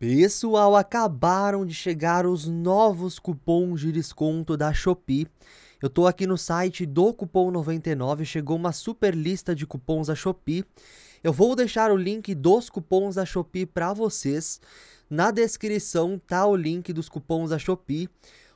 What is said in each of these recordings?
Pessoal, acabaram de chegar os novos cupons de desconto da Shopee. Eu estou aqui no site do cupom 99, chegou uma super lista de cupons da Shopee. Eu vou deixar o link dos cupons da Shopee para vocês. Na descrição tá o link dos cupons da Shopee.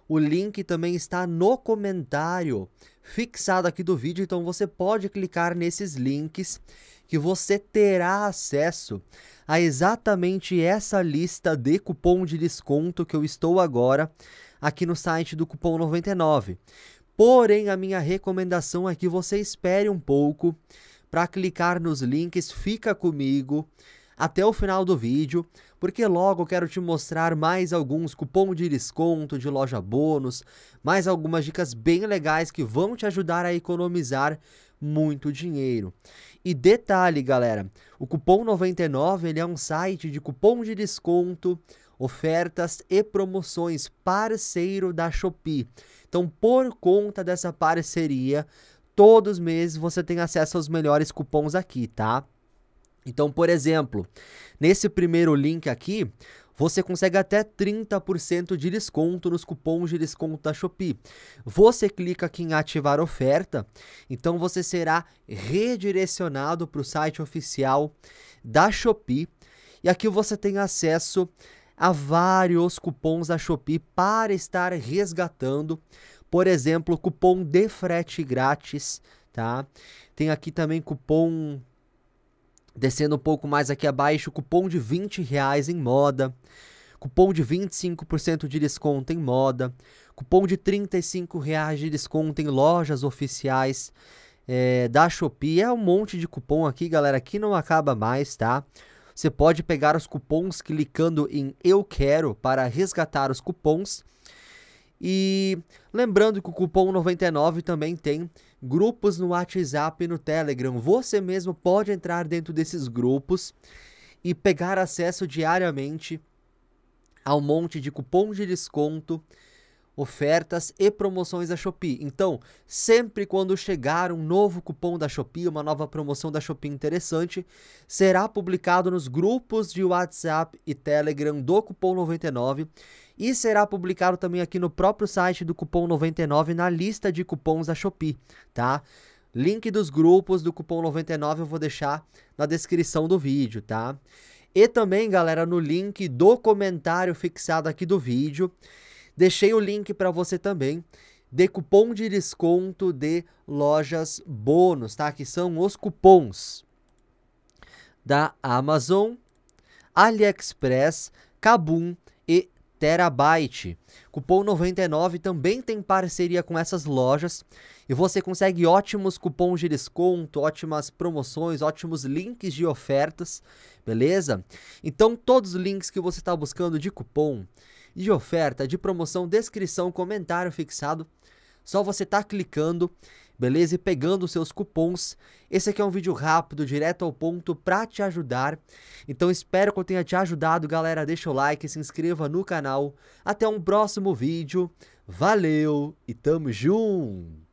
O link também está no comentário fixado aqui do vídeo, então você pode clicar nesses links que você terá acesso a exatamente essa lista de cupom de desconto que eu estou agora aqui no site do cupom 99. Porém, a minha recomendação é que você espere um pouco para clicar nos links, fica comigo até o final do vídeo, porque logo quero te mostrar mais alguns cupom de desconto de loja bônus, mais algumas dicas bem legais que vão te ajudar a economizar muito dinheiro. E detalhe, galera, o cupom 99 ele é um site de cupom de desconto, ofertas e promoções parceiro da Shopee. Então, por conta dessa parceria, todos os meses você tem acesso aos melhores cupons aqui, tá? Então, por exemplo, nesse primeiro link aqui, você consegue até 30% de desconto nos cupons de desconto da Shopee. Você clica aqui em ativar oferta, então você será redirecionado para o site oficial da Shopee e aqui você tem acesso a vários cupons da Shopee para estar resgatando, por exemplo, cupom de frete grátis, tá? Tem aqui também cupom Descendo um pouco mais aqui abaixo, cupom de 20 reais em moda, cupom de 25% de desconto em moda, cupom de 35 reais de desconto em lojas oficiais é, da Shopee. É um monte de cupom aqui, galera, que não acaba mais, tá? Você pode pegar os cupons clicando em Eu Quero para resgatar os cupons e lembrando que o cupom 99 também tem grupos no WhatsApp e no Telegram. Você mesmo pode entrar dentro desses grupos e pegar acesso diariamente a um monte de cupom de desconto ofertas e promoções da Shopee. Então, sempre quando chegar um novo cupom da Shopee, uma nova promoção da Shopee interessante, será publicado nos grupos de WhatsApp e Telegram do Cupom 99 e será publicado também aqui no próprio site do Cupom 99 na lista de cupons da Shopee, tá? Link dos grupos do Cupom 99 eu vou deixar na descrição do vídeo, tá? E também, galera, no link do comentário fixado aqui do vídeo, Deixei o link para você também de cupom de desconto de lojas bônus, tá? Que são os cupons da Amazon, AliExpress, Kabum e Terabyte. Cupom 99 também tem parceria com essas lojas e você consegue ótimos cupons de desconto, ótimas promoções, ótimos links de ofertas, beleza? Então todos os links que você está buscando de cupom de oferta, de promoção, descrição, comentário fixado. Só você tá clicando, beleza? E pegando os seus cupons. Esse aqui é um vídeo rápido, direto ao ponto, para te ajudar. Então espero que eu tenha te ajudado, galera. Deixa o like, se inscreva no canal. Até um próximo vídeo. Valeu e tamo junto!